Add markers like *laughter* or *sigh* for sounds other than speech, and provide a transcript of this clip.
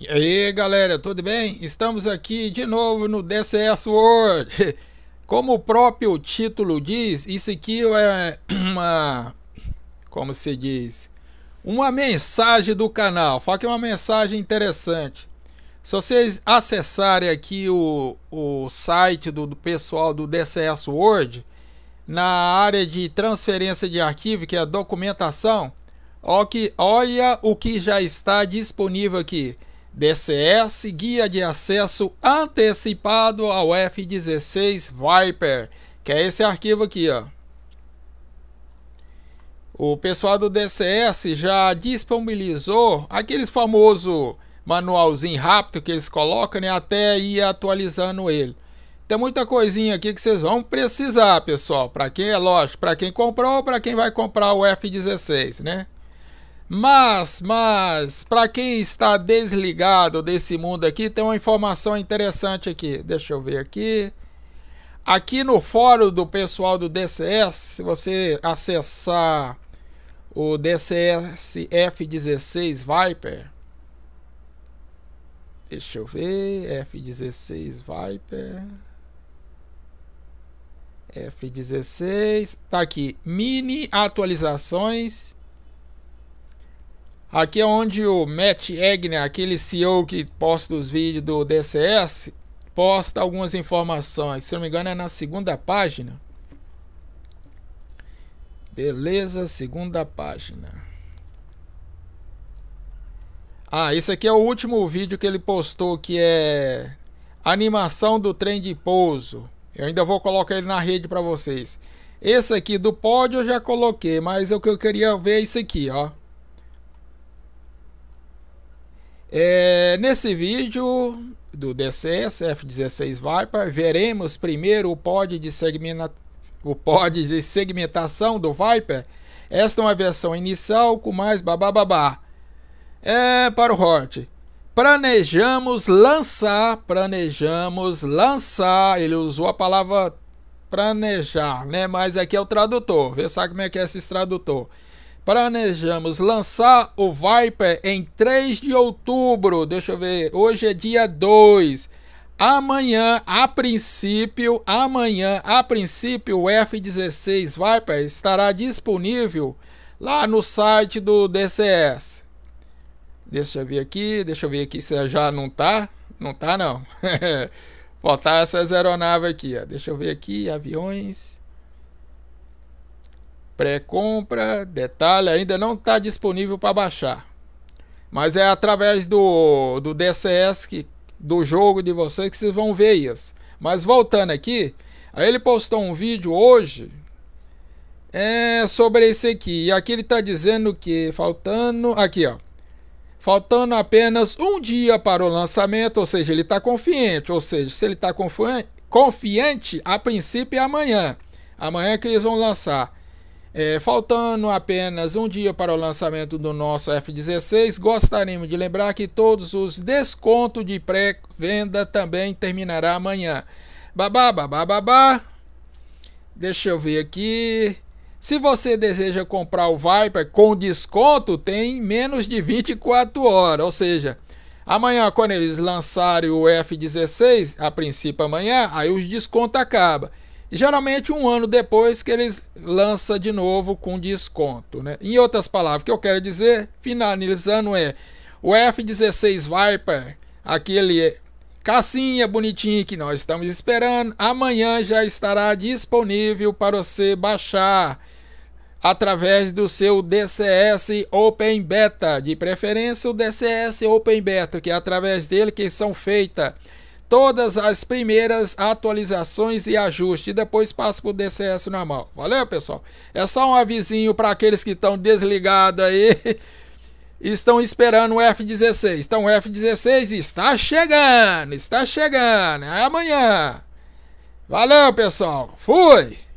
E aí galera, tudo bem? Estamos aqui de novo no DCS World. *laughs* Como o próprio título diz, isso aqui é *clears throat* uma. Como se diz? Uma mensagem do canal. Fala que é uma mensagem interessante. Se vocês acessarem aqui o, o site do, do pessoal do DCS World, na área de transferência de arquivo, que é a documentação, olha o que já está disponível aqui. DCS Guia de Acesso Antecipado ao F-16 Viper, que é esse arquivo aqui, ó. O pessoal do DCS já disponibilizou aquele famoso manualzinho rápido que eles colocam, né, até ir atualizando ele. Tem muita coisinha aqui que vocês vão precisar, pessoal, para quem é lógico, para quem comprou, para quem vai comprar o F-16, né? Mas, mas, para quem está desligado desse mundo aqui, tem uma informação interessante aqui. Deixa eu ver aqui. Aqui no fórum do pessoal do DCS, se você acessar o DCS F16 Viper, deixa eu ver, F16 Viper, F16, tá aqui, mini atualizações Aqui é onde o Matt Egner, aquele CEO que posta os vídeos do DCS, posta algumas informações. Se não me engano, é na segunda página. Beleza, segunda página. Ah, esse aqui é o último vídeo que ele postou, que é animação do trem de pouso. Eu ainda vou colocar ele na rede para vocês. Esse aqui do pódio eu já coloquei, mas o que eu queria ver é isso aqui, ó. É, nesse vídeo do DCS F16 Viper, veremos primeiro o pod, de segmenta, o pod de segmentação do Viper. Esta é uma versão inicial com mais babababá. É para o Hort. Planejamos lançar, planejamos lançar, ele usou a palavra planejar, né? Mas aqui é o tradutor, vê só como é que é esse tradutor. Planejamos lançar o Viper em 3 de outubro. Deixa eu ver, hoje é dia 2. Amanhã, a princípio, amanhã, a princípio, o F-16 Viper estará disponível lá no site do DCS. Deixa eu ver aqui, deixa eu ver aqui se já não tá. Não tá não. Faltar *laughs* essas aeronaves aqui, ó. Deixa eu ver aqui, aviões. Pré-compra, detalhe, ainda não está disponível para baixar. Mas é através do, do DCS que, do jogo de vocês que vocês vão ver isso. Mas voltando aqui, aí ele postou um vídeo hoje é, sobre esse aqui. E aqui ele está dizendo que faltando. Aqui, ó. Faltando apenas um dia para o lançamento, ou seja, ele está confiante. Ou seja, se ele está confiante, confiante, a princípio é amanhã. Amanhã é que eles vão lançar. É, faltando apenas um dia para o lançamento do nosso F-16, gostaríamos de lembrar que todos os descontos de pré-venda também terminará amanhã. Babá, babá, babá. Deixa eu ver aqui. Se você deseja comprar o Viper com desconto, tem menos de 24 horas. Ou seja, amanhã, quando eles lançarem o F-16, a princípio amanhã, aí os descontos acabam. E geralmente um ano depois que eles lançam de novo com desconto. Né? Em outras palavras, o que eu quero dizer, finalizando, é o F-16 Viper, aquele cassinha bonitinho que nós estamos esperando, amanhã já estará disponível para você baixar através do seu DCS Open Beta, de preferência o DCS Open Beta, que é através dele que são feitas todas as primeiras atualizações e ajustes. E depois passa com o DCS normal. Valeu, pessoal? É só um avisinho para aqueles que estão desligados aí. Estão esperando o F-16. Então o F-16 está chegando. Está chegando. É amanhã. Valeu, pessoal. Fui!